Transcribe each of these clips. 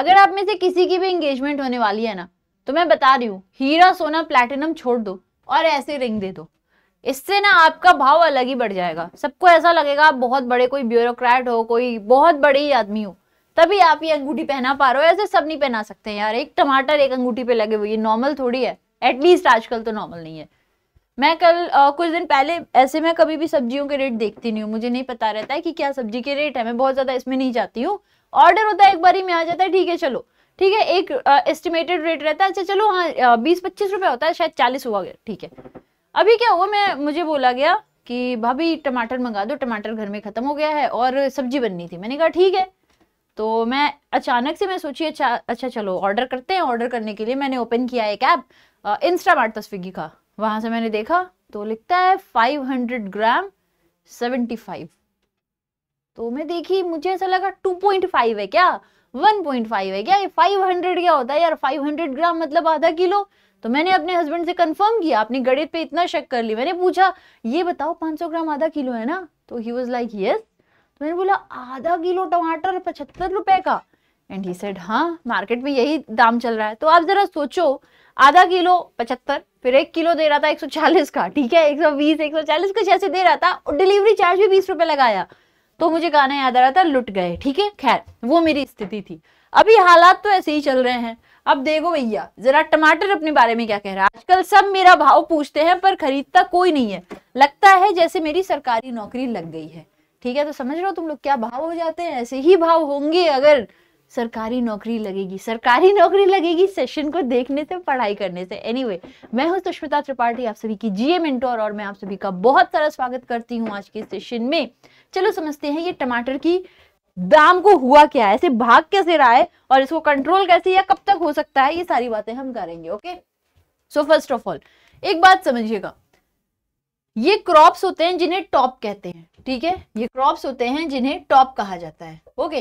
अगर आप में से किसी की भी इंगेजमेंट होने वाली है ना तो मैं बता रही हूँ हीरा सोना प्लेटिनम छोड़ दो और ऐसे रिंग दे दो इससे ना आपका भाव अलग ही बढ़ जाएगा सबको ऐसा लगेगा आप बहुत बड़े कोई ब्यूरोक्रेट हो कोई बहुत बड़े ही आदमी हो तभी आप ये अंगूठी पहना पा रहे हो ऐसे सब नहीं पहना सकते यार एक टमाटर एक अंगूठी पे लगे हुए ये नॉर्मल थोड़ी है एटलीस्ट आजकल तो नॉर्मल नहीं है मैं कल आ, कुछ दिन पहले ऐसे मैं कभी भी सब्जियों के रेट देखती नहीं हूँ मुझे नहीं पता रहता है कि क्या सब्जी के रेट है मैं बहुत ज़्यादा इसमें नहीं जाती हूँ ऑर्डर होता है एक बारी में आ जाता है ठीक है चलो ठीक है एक एस्टिमेटेड रेट रहता है अच्छा चलो हाँ बीस पच्चीस रुपया होता है शायद चालीस हुआ गया ठीक है अभी क्या हुआ मैं मुझे बोला गया कि भाभी टमाटर मंगा दो टमाटर घर में ख़त्म हो गया है और सब्जी बननी थी मैंने कहा ठीक है तो मैं अचानक से मैं सोची अच्छा अच्छा चलो ऑर्डर करते हैं ऑर्डर करने के लिए मैंने ओपन किया एक ऐप इंस्टामार्ट था स्विगी का वहां से मैंने देखा तो लिखता है five hundred gram seventy five तो मैं देखी मुझे ऐसा लगा 2.5 है क्या 1.5 है क्या ये 500 क्या होता है यार 500 ग्राम मतलब आधा किलो तो मैंने अपने हस्बैंड से कंफर्म किया अपनी गणित पे इतना शक कर ली मैंने पूछा ये बताओ 500 ग्राम आधा किलो है ना तो ही वॉज लाइक यस तो मैंने बोला आधा किलो टमाटर पचहत्तर रुपए का एंड ही सेड हाँ मार्केट में यही दाम चल रहा है तो आप जरा सोचो आधा किलो पचहत्तर फिर एक किलो दे रहा था 140 का ठीक है 120 140 कुछ ऐसे दे रहा था और डिलीवरी चार्ज भी बीस रुपए लगाया तो मुझे गाना याद आ रहा था लुट गए ठीक है खैर वो मेरी स्थिति थी अभी हालात तो ऐसे ही चल रहे हैं अब देखो भैया जरा टमाटर अपने बारे में क्या कह रहा है आजकल सब मेरा भाव पूछते हैं पर खरीदता कोई नहीं है लगता है जैसे मेरी सरकारी नौकरी लग गई है ठीक है तो समझ रहे हो तुम लोग क्या भाव हो जाते हैं ऐसे ही भाव होंगे अगर सरकारी नौकरी लगेगी सरकारी नौकरी लगेगी सेशन को देखने से पढ़ाई करने से एनीवे anyway, मैं हूं सुष्मिता त्रिपाठी आप सभी की जीए मेंटोर और मैं आप सभी का बहुत सारा स्वागत करती हूं आज के सेशन में चलो समझते हैं ये टमाटर की दाम को हुआ क्या है ऐसे भाग कैसे रहा है और इसको कंट्रोल कैसे या कब तक हो सकता है ये सारी बातें हम करेंगे okay so first of all एक बात समझिएगा ये क्रॉप्स होते हैं जिन्हें टॉप कहते हैं ठीक है ये क्रॉप्स होते हैं जिन्हें टॉप कहा जाता है ओके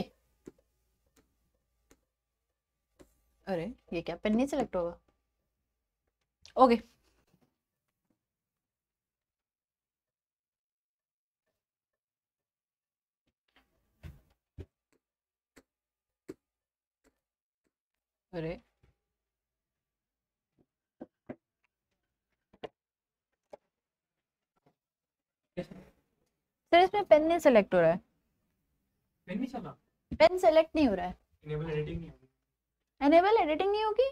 अरे ये क्या पेन से सेलेक्ट होगा ओके okay. अरे सर इसमें पेन नहीं सेलेक्ट हो रहा है पेन नहीं चल रहा पेन सेलेक्ट नहीं हो रहा है इनेबल एडिटिंग नहीं होगी इनेबल एडिटिंग नहीं होगी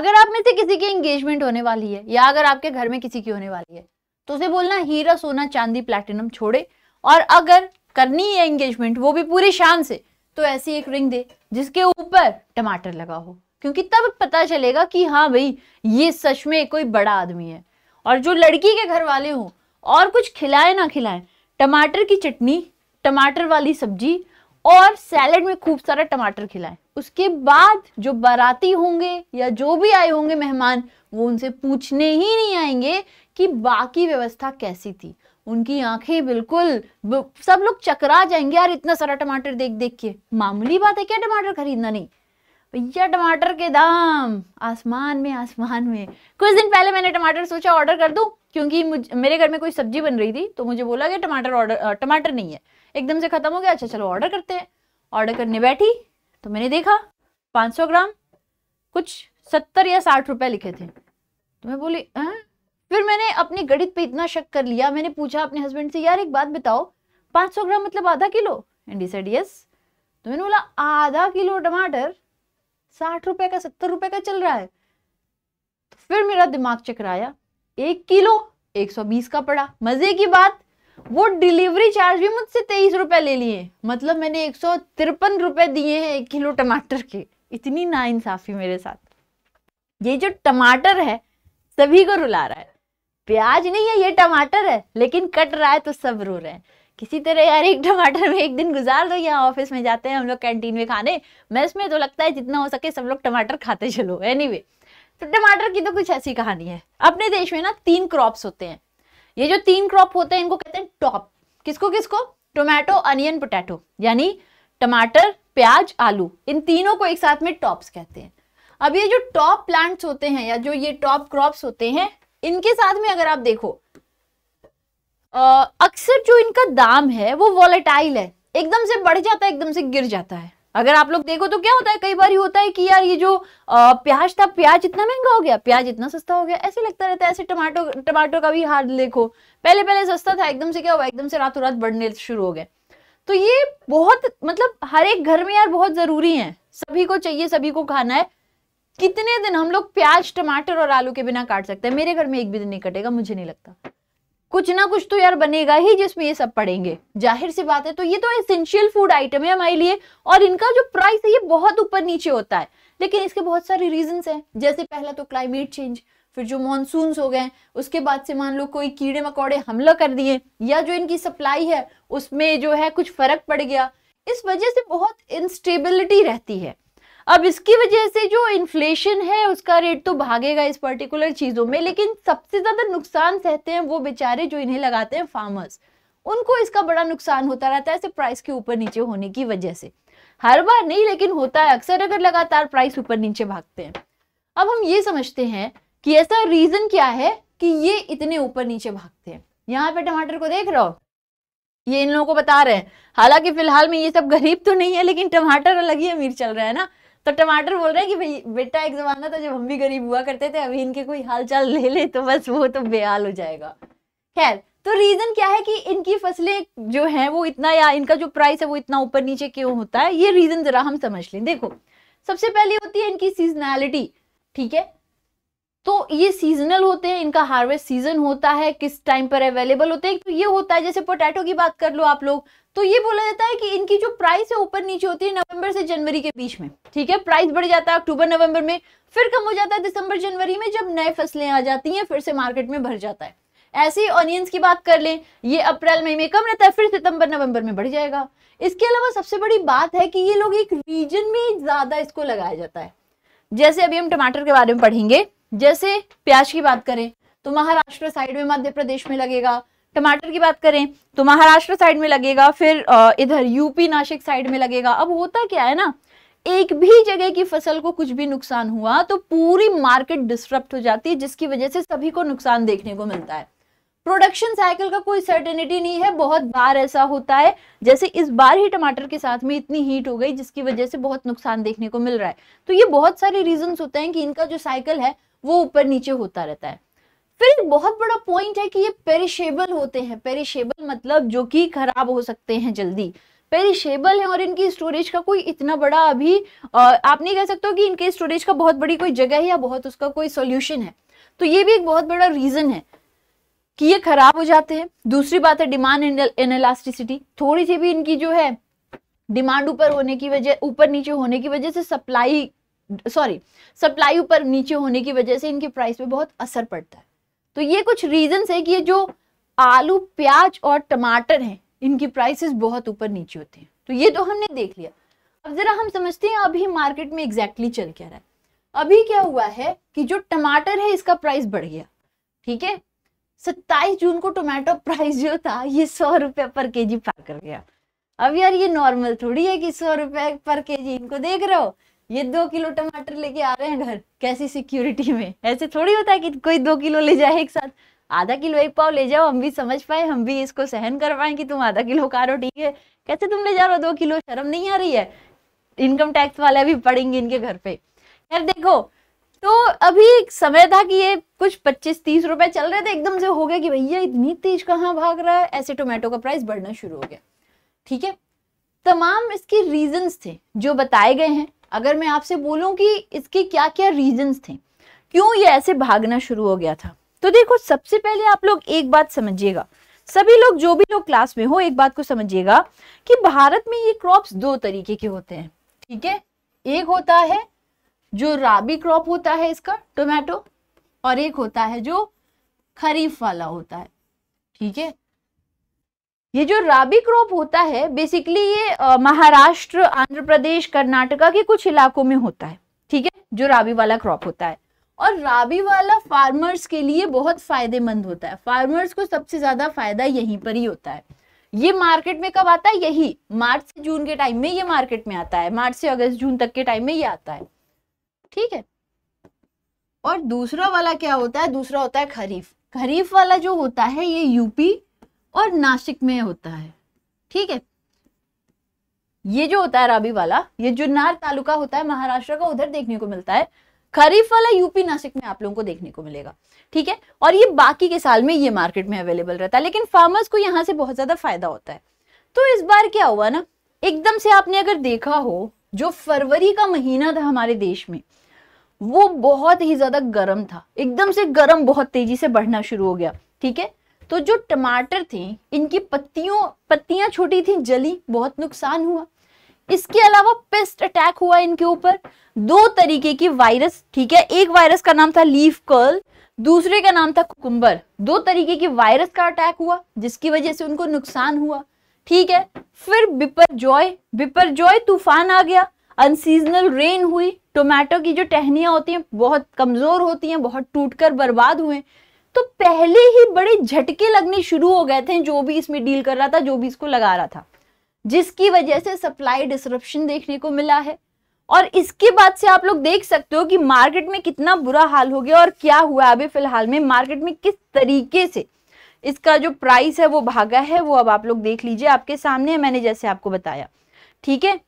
अगर आप में से किसी की एंगेजमेंट होने वाली है या अगर आपके घर में किसी की होने वाली है तो उसे बोलना हीरा सोना चांदी प्लैटिनम छोड़े और अगर करनी है एंगेजमेंट वो भी पूरी शान से तो ऐसी एक रिंग दे जिसके ऊपर टमाटर लगा हो क्योंकि तब पता चलेगा कि हाँ भाई ये सच में कोई बड़ा आदमी है और जो लड़की के घर वाले हों और कुछ खिलाए ना खिलाए टमाटर की चटनी टमाटर वाली सब्जी और सैलड में खूब सारा टमाटर खिलाएं उसके बाद जो बाराती होंगे या जो भी आए होंगे मेहमान वो उनसे पूछने ही नहीं आएंगे कि बाकी व्यवस्था कैसी थी उनकी आंखें बिल्कुल सब लोग चकरा जाएंगे यार इतना सारा टमाटर देख देख के मामूली बात है क्या टमाटर खरीदना नहीं भैया टमाटर के दाम आसमान में आसमान में कुछ दिन पहले मैंने टमाटर सोचा ऑर्डर कर दूं क्योंकि मेरे घर में कोई सब्जी बन रही थी तो मुझे बोला कि टमाटर ऑर्डर टमाटर नहीं है एकदम से ख़त्म हो गया अच्छा चलो ऑर्डर करते हैं ऑर्डर करने बैठी तो मैंने देखा 500 ग्राम कुछ सत्तर या साठ रुपए लिखे थे तो मैं बोली आ? हाँ? फिर मैंने अपने गणित पे इतना शक कर लिया मैंने पूछा अपने हस्बैंड से यार एक बात बताओ 500 ग्राम मतलब आधा किलो एंड सेड यस तो मैंने बोला आधा किलो टमाटर साठ रुपए का सत्तर रुपए का चल रहा है तो फिर मेरा दिमाग चकराया एक किलो एक सौ बीस का पड़ा मजे की बात वो डिलीवरी चार्ज भी मुझसे तेईस रुपए ले लिए मतलब मैंने एक सौ तिरपन रुपए दिए हैं एक किलो टमाटर के इतनी इंसाफी मेरे साथ ये जो टमाटर है सभी को रुला रहा है प्याज नहीं है ये टमाटर है लेकिन कट रहा है तो सब रो रहे हैं किसी तरह यार एक टमाटर में एक दिन गुजार दो यहाँ ऑफिस में जाते हैं हम लोग कैंटीन में खाने मैं इसमें तो लगता है जितना हो सके सब लोग टमाटर खाते चलो एनी anyway, तो टमाटर की तो कुछ ऐसी कहानी है अपने देश में ना तीन क्रॉप्स होते हैं ये जो तीन क्रॉप होते हैं इनको कहते हैं टॉप किसको किसको टोमेटो अनियन पोटैटो यानी टमाटर प्याज आलू इन तीनों को एक साथ में टॉप्स कहते हैं अब ये जो टॉप प्लांट्स होते हैं या जो ये टॉप क्रॉप्स होते हैं इनके साथ में अगर आप देखो अक्सर जो इनका दाम है वो वॉलेटाइल है एकदम से बढ़ जाता है एकदम से गिर जाता है अगर आप लोग देखो तो क्या होता है कई बार होता है कि यार ये जो प्याज था प्याज इतना महंगा हो गया प्याज इतना सस्ता हो गया ऐसे लगता रहता है ऐसे टमाटो टमाटो का भी हार देखो पहले पहले सस्ता था एकदम से क्या हुआ एकदम से रातों रात बढ़ने शुरू हो गए तो ये बहुत मतलब हर एक घर में यार बहुत जरूरी है सभी को चाहिए सभी को खाना है कितने दिन हम लोग प्याज टमाटर और आलू के बिना काट सकते हैं मेरे घर में एक भी दिन नहीं कटेगा मुझे नहीं लगता कुछ ना कुछ तो यार बनेगा ही जिसमें ये सब पड़ेंगे जाहिर सी बात है तो ये तो एसेंशियल फूड आइटम है हमारे लिए और इनका जो प्राइस है ये बहुत ऊपर नीचे होता है लेकिन इसके बहुत सारे रीजन है जैसे पहला तो क्लाइमेट चेंज फिर जो मानसून हो गए उसके बाद से मान लो कोई कीड़े मकोड़े हमला कर दिए या जो इनकी सप्लाई है उसमें जो है कुछ फर्क पड़ गया इस वजह से बहुत इंस्टेबिलिटी रहती है अब इसकी वजह से जो इन्फ्लेशन है उसका रेट तो भागेगा इस पर्टिकुलर चीज़ों में लेकिन सबसे ज़्यादा नुकसान सहते हैं वो बेचारे जो इन्हें लगाते हैं फार्मर्स उनको इसका बड़ा नुकसान होता रहता है ऐसे प्राइस के ऊपर नीचे होने की वजह से हर बार नहीं लेकिन होता है अक्सर अगर लगातार प्राइस ऊपर नीचे भागते हैं अब हम ये समझते हैं कि ऐसा रीज़न क्या है कि ये इतने ऊपर नीचे भागते हैं यहाँ पे टमाटर को देख रहो हो ये इन लोगों को बता रहे हैं हालांकि फिलहाल में ये सब गरीब तो नहीं है लेकिन टमाटर अलग ही अमीर चल रहा है ना तो टमाटर बोल रहे हैं कि भाई बेटा एक ज़माना था जब हम भी गरीब हुआ करते थे अभी इनके कोई हालचाल ले ले तो बस वो तो बेहाल हो जाएगा खैर तो रीज़न क्या है कि इनकी फसलें जो हैं वो इतना या इनका जो प्राइस है वो इतना ऊपर नीचे क्यों होता है ये रीज़न ज़रा हम समझ लें देखो सबसे पहले होती है इनकी सीजनैलिटी ठीक है तो ये सीजनल होते हैं इनका हार्वेस्ट सीजन होता है किस टाइम पर अवेलेबल होते हैं तो ये होता है जैसे पोटैटो की बात कर लो आप लोग तो ये बोला जाता है कि इनकी जो प्राइस है ऊपर नीचे होती है नवंबर से जनवरी के बीच में ठीक है प्राइस बढ़ जाता है अक्टूबर नवंबर में फिर कम हो जाता है दिसंबर जनवरी में जब नए फसलें आ जाती हैं फिर से मार्केट में भर जाता है ऐसे ही ऑनियंस की बात कर लें ये अप्रैल मई में कम रहता है फिर सितंबर नवंबर में बढ़ जाएगा इसके अलावा सबसे बड़ी बात है कि ये लोग एक रीजन में ज़्यादा इसको लगाया जाता है जैसे अभी हम टमाटर के बारे में पढ़ेंगे जैसे प्याज की बात करें तो महाराष्ट्र साइड में मध्य प्रदेश में लगेगा टमाटर की बात करें तो महाराष्ट्र साइड में लगेगा फिर इधर यूपी नासिक साइड में लगेगा अब होता क्या है ना एक भी जगह की फसल को कुछ भी नुकसान हुआ तो पूरी मार्केट डिस्टर्ब हो जाती है जिसकी वजह से सभी को नुकसान देखने को मिलता है प्रोडक्शन साइकिल का कोई सर्टेनिटी नहीं है बहुत बार ऐसा होता है जैसे इस बार ही टमाटर के साथ में इतनी हीट हो गई जिसकी वजह से बहुत नुकसान देखने को मिल रहा है तो ये बहुत सारे रीजंस होते हैं कि इनका जो साइकिल है वो ऊपर नीचे होता रहता है फिर एक बहुत बड़ा पॉइंट है कि ये पेरिशेबल होते हैं पेरिशेबल मतलब जो कि खराब हो सकते हैं जल्दी पेरिशेबल है और इनकी स्टोरेज का कोई इतना बड़ा अभी आप नहीं कह सकते कि इनके स्टोरेज का बहुत बड़ी कोई जगह है या बहुत उसका कोई सोल्यूशन है तो ये भी एक बहुत बड़ा रीजन है कि ये खराब हो जाते हैं दूसरी बात है डिमांड इनएलास्टिसिटी थोड़ी सी भी इनकी जो है डिमांड ऊपर होने की वजह ऊपर नीचे होने की वजह से सप्लाई सॉरी सप्लाई ऊपर नीचे होने की वजह से इनके प्राइस पे बहुत असर पड़ता है तो ये कुछ रीजंस है कि ये जो आलू प्याज और टमाटर हैं इनकी प्राइसेस बहुत ऊपर नीचे होते हैं तो ये तो हमने देख लिया अब जरा हम समझते हैं अभी मार्केट में एग्जैक्टली exactly चल क्या रहा है अभी क्या हुआ है कि जो टमाटर है इसका प्राइस बढ़ गया ठीक है सत्ताईस जून को टोमेटो प्राइस जो था ये सौ रुपये पर केजी जी पार कर गया अब यार ये नॉर्मल थोड़ी है कि सौ रुपये पर केजी इनको देख रहे हो ये दो किलो टमाटर लेके आ रहे हैं घर कैसी सिक्योरिटी में ऐसे थोड़ी होता है कि कोई दो किलो ले जाए एक साथ आधा किलो एक पाव ले जाओ हम भी समझ पाए हम भी इसको सहन कर पाए कि तुम आधा किलो खा रहे हो ठीक है कैसे तुम ले जा रहे हो दो किलो शर्म नहीं आ रही है इनकम टैक्स वाले भी पड़ेंगे इनके घर पे खैर देखो तो अभी समय था कि ये कुछ पच्चीस तीस रुपए चल रहे थे एकदम से हो गया कि भैया इतनी तेज कहाँ भाग रहा है ऐसे टोमेटो का प्राइस बढ़ना शुरू हो गया ठीक है तमाम इसके रीजंस थे जो बताए गए हैं अगर मैं आपसे बोलूँ कि इसके क्या क्या रीजंस थे क्यों ये ऐसे भागना शुरू हो गया था तो देखो सबसे पहले आप लोग एक बात समझिएगा सभी लोग जो भी लोग क्लास में हो एक बात को समझिएगा कि भारत में ये क्रॉप्स दो तरीके के होते हैं ठीक है एक होता है जो राबी क्रॉप होता है इसका टोमेटो और एक होता है जो खरीफ वाला होता है ठीक है ये जो राबी क्रॉप होता है बेसिकली ये महाराष्ट्र आंध्र प्रदेश कर्नाटका के कुछ इलाकों में होता है ठीक है जो राबी वाला क्रॉप होता है और राबी वाला फार्मर्स के लिए बहुत फायदेमंद होता है फार्मर्स को सबसे ज्यादा फायदा यहीं पर ही होता है ये मार्केट में कब आता है यही मार्च से जून के टाइम में ये मार्केट में आता है मार्च से अगस्त जून तक के टाइम में ये आता है ठीक है और दूसरा वाला क्या होता है दूसरा होता है खरीफ खरीफ वाला जो होता है ये यूपी और नासिक में होता है ठीक है ये जो होता है राबी वाला ये जुन्नार तालुका होता है महाराष्ट्र का उधर देखने को मिलता है खरीफ वाला यूपी नासिक में आप लोगों को देखने को मिलेगा ठीक है और ये बाकी के साल में ये मार्केट में अवेलेबल रहता है लेकिन फार्मर्स को यहाँ से बहुत ज्यादा फायदा होता है तो इस बार क्या हुआ ना एकदम से आपने अगर देखा हो जो फरवरी का महीना था हमारे देश में वो बहुत ही ज्यादा गर्म था एकदम से गर्म बहुत तेजी से बढ़ना शुरू हो गया ठीक है तो जो टमाटर थे इनकी पत्तियों पत्तियां छोटी थी जली बहुत नुकसान हुआ इसके अलावा पेस्ट अटैक हुआ इनके ऊपर दो तरीके की वायरस ठीक है एक वायरस का नाम था लीफ कर्ल दूसरे का नाम था कुकुम्बर दो तरीके की वायरस का अटैक हुआ जिसकी वजह से उनको नुकसान हुआ ठीक है फिर बिपर जॉय बिपर जॉय तूफान आ गया अनसीजनल रेन हुई टोमेटो की जो टहनिया होती हैं बहुत कमज़ोर होती हैं बहुत टूटकर बर्बाद हुए तो पहले ही बड़े झटके लगने शुरू हो गए थे जो भी इसमें डील कर रहा था जो भी इसको लगा रहा था जिसकी वजह से सप्लाई डिस्क्रप्शन देखने को मिला है और इसके बाद से आप लोग देख सकते हो कि मार्केट में कितना बुरा हाल हो गया और क्या हुआ अभी फिलहाल में मार्केट में किस तरीके से इसका जो प्राइस है वो भागा है वो अब आप लोग देख लीजिए आपके सामने है मैंने जैसे आपको बताया ठीक है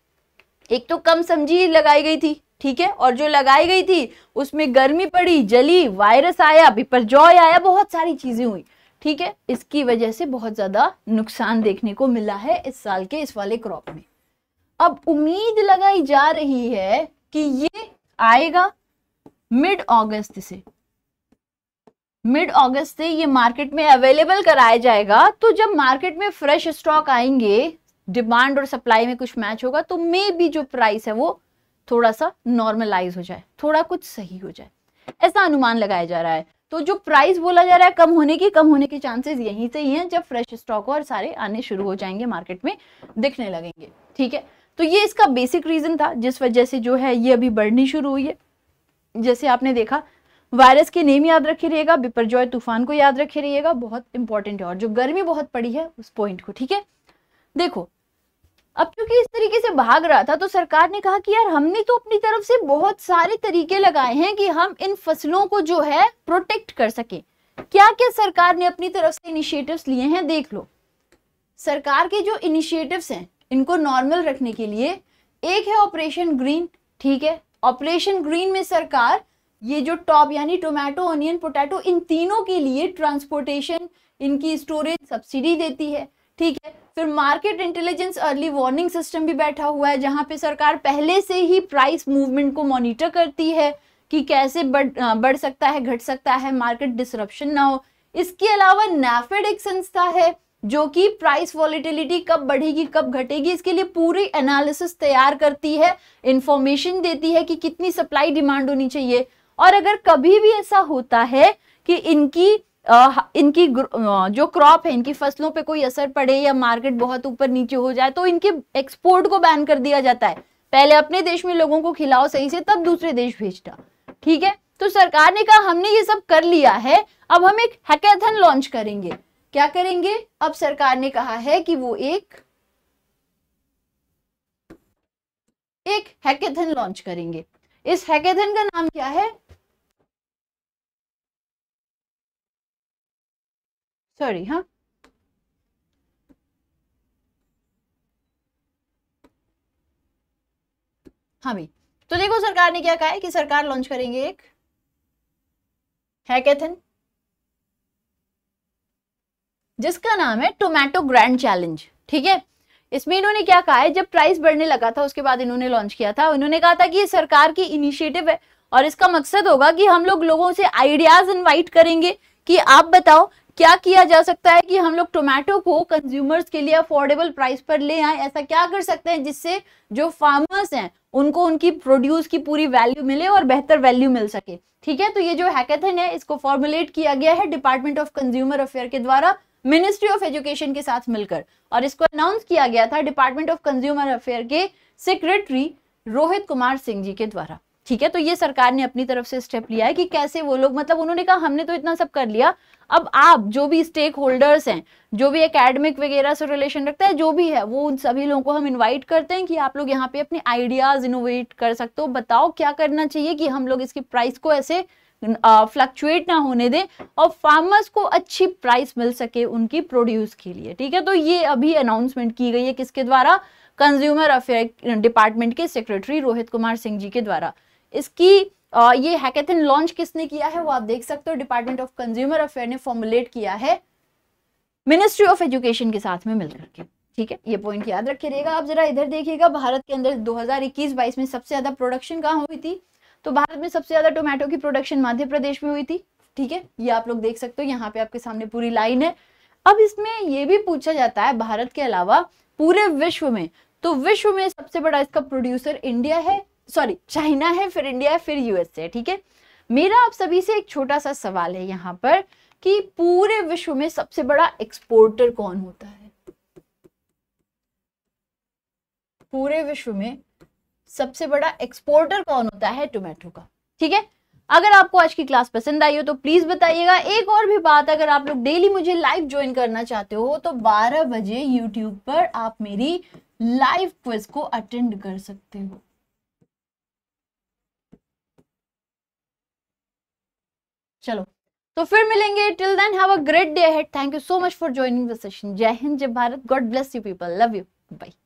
एक तो कम समझी लगाई गई थी ठीक है और जो लगाई गई थी उसमें गर्मी पड़ी जली वायरस आया बिपरजॉय आया बहुत सारी चीजें हुई ठीक है इसकी वजह से बहुत ज्यादा नुकसान देखने को मिला है इस साल के इस वाले क्रॉप में अब उम्मीद लगाई जा रही है कि ये आएगा मिड अगस्त से मिड अगस्त से ये मार्केट में अवेलेबल कराया जाएगा तो जब मार्केट में फ्रेश स्टॉक आएंगे डिमांड और सप्लाई में कुछ मैच होगा तो मे भी जो प्राइस है वो थोड़ा सा नॉर्मलाइज हो जाए थोड़ा कुछ सही हो जाए ऐसा अनुमान लगाया जा रहा है तो जो प्राइस बोला जा रहा है कम होने की कम होने के चांसेस यहीं से ही हैं जब फ्रेश स्टॉक और सारे आने शुरू हो जाएंगे मार्केट में दिखने लगेंगे ठीक है तो ये इसका बेसिक रीजन था जिस वजह से जो है ये अभी बढ़नी शुरू हुई है जैसे आपने देखा वायरस के नेम याद रखे रहिएगा बिपरजॉय तूफान को याद रखे रहिएगा बहुत इंपॉर्टेंट है और जो गर्मी बहुत पड़ी है उस पॉइंट को ठीक है देखो अब क्योंकि इस तरीके से भाग रहा था तो सरकार ने कहा कि यार हमने तो अपनी तरफ से बहुत सारे तरीके लगाए हैं कि हम इन फसलों को जो है प्रोटेक्ट कर सके क्या क्या सरकार ने अपनी तरफ से इनिशिएटिव्स लिए हैं देख लो सरकार के जो इनिशिएटिव्स हैं इनको नॉर्मल रखने के लिए एक है ऑपरेशन ग्रीन ठीक है ऑपरेशन ग्रीन में सरकार ये जो टॉप यानी टोमेटो ऑनियन पोटैटो इन तीनों के लिए ट्रांसपोर्टेशन इनकी स्टोरेज सब्सिडी देती है ठीक है फिर market intelligence early warning system भी बैठा हुआ है जहाँ पे सरकार पहले से ही प्राइस मूवमेंट को मॉनिटर करती है कि कैसे बढ़ बढ़ सकता है घट सकता है मार्केट डिसरप्शन ना हो इसके अलावा नेफेड एक संस्था है जो कि प्राइस वॉलिटिलिटी कब बढ़ेगी कब घटेगी इसके लिए पूरी एनालिसिस तैयार करती है इंफॉर्मेशन देती है कि कितनी सप्लाई डिमांड होनी चाहिए और अगर कभी भी ऐसा होता है कि इनकी इनकी जो क्रॉप है इनकी फसलों पे कोई असर पड़े या मार्केट बहुत ऊपर नीचे हो जाए तो इनके एक्सपोर्ट को बैन कर दिया जाता है पहले अपने देश में लोगों को खिलाओ सही से तब दूसरे देश भेजता ठीक है तो सरकार ने कहा हमने ये सब कर लिया है अब हम एक हैकेथन लॉन्च करेंगे क्या करेंगे अब सरकार ने कहा है कि वो एक एक हैकेथन लॉन्च करेंगे इस हैकेथन का नाम क्या है सॉरी huh हाँ भाई तो देखो सरकार ने क्या कहा है कि सरकार लॉन्च करेंगे एक हैकेथन जिसका नाम है टोमेटो ग्रैंड चैलेंज ठीक है इसमें इन्होंने क्या कहा है जब प्राइस बढ़ने लगा था उसके बाद इन्होंने लॉन्च किया था इन्होंने कहा था कि ये सरकार की इनिशिएटिव है और इसका मकसद होगा कि हम लोग लोगों से आइडियाज इन्वाइट करेंगे कि आप बताओ क्या किया जा सकता है कि हम लोग टोमेटो को कंज्यूमर्स के लिए अफोर्डेबल प्राइस पर ले आए ऐसा क्या कर सकते हैं जिससे जो फार्मर्स हैं उनको उनकी प्रोड्यूस की पूरी वैल्यू मिले और बेहतर वैल्यू मिल सके ठीक है तो ये जो हैकेथन है इसको फॉर्मुलेट किया गया है डिपार्टमेंट ऑफ कंज्यूमर अफेयर के द्वारा मिनिस्ट्री ऑफ एजुकेशन के साथ मिलकर और इसको अनाउंस किया गया था डिपार्टमेंट ऑफ कंज्यूमर अफेयर के सेक्रेटरी रोहित कुमार सिंह जी के द्वारा ठीक है तो ये सरकार ने अपनी तरफ से स्टेप लिया है कि कैसे वो लोग मतलब उन्होंने कहा हमने तो इतना सब कर लिया अब आप जो भी स्टेक होल्डर्स हैं जो भी एकेडमिक वगैरह से रिलेशन रखते हैं जो भी है वो उन सभी लोगों को हम इनवाइट करते हैं कि आप लोग यहाँ पे अपने आइडियाज इनोवेट कर सकते हो बताओ क्या करना चाहिए कि हम लोग इसकी प्राइस को ऐसे फ्लक्चुएट ना होने दें और फार्मर्स को अच्छी प्राइस मिल सके उनकी प्रोड्यूस के लिए ठीक है तो ये अभी अनाउंसमेंट की गई है किसके द्वारा कंज्यूमर अफेयर डिपार्टमेंट के सेक्रेटरी रोहित कुमार सिंह जी के द्वारा इसकी ये हैकेथन लॉन्च किसने किया है वो आप देख सकते हो डिपार्टमेंट ऑफ कंज्यूमर अफेयर ने फॉर्मुलेट किया है मिनिस्ट्री ऑफ एजुकेशन के साथ में मिलकर के ठीक है ये पॉइंट याद रखिएगा आप जरा इधर देखिएगा भारत के अंदर 2021-22 में सबसे ज्यादा प्रोडक्शन कहाँ हुई थी तो भारत में सबसे ज्यादा टोमेटो की प्रोडक्शन मध्य प्रदेश में हुई थी ठीक है ये आप लोग देख सकते हो यहाँ पे आपके सामने पूरी लाइन है अब इसमें ये भी पूछा जाता है भारत के अलावा पूरे विश्व में तो विश्व में सबसे बड़ा इसका प्रोड्यूसर इंडिया है सॉरी चाइना है फिर इंडिया है फिर यूएसए है ठीक है मेरा आप सभी से एक छोटा सा सवाल है यहाँ पर कि पूरे विश्व में सबसे बड़ा एक्सपोर्टर कौन होता है पूरे विश्व में सबसे बड़ा एक्सपोर्टर कौन होता है टोमेटो का ठीक है अगर आपको आज की क्लास पसंद आई हो तो प्लीज बताइएगा एक और भी बात अगर आप लोग डेली मुझे लाइव ज्वाइन करना चाहते हो तो 12 बजे यूट्यूब पर आप मेरी लाइव क्विज को अटेंड कर सकते हो चलो तो फिर मिलेंगे till then have a great day head thank you so much for joining the session जय हिंद जय Bharat God bless you people love you bye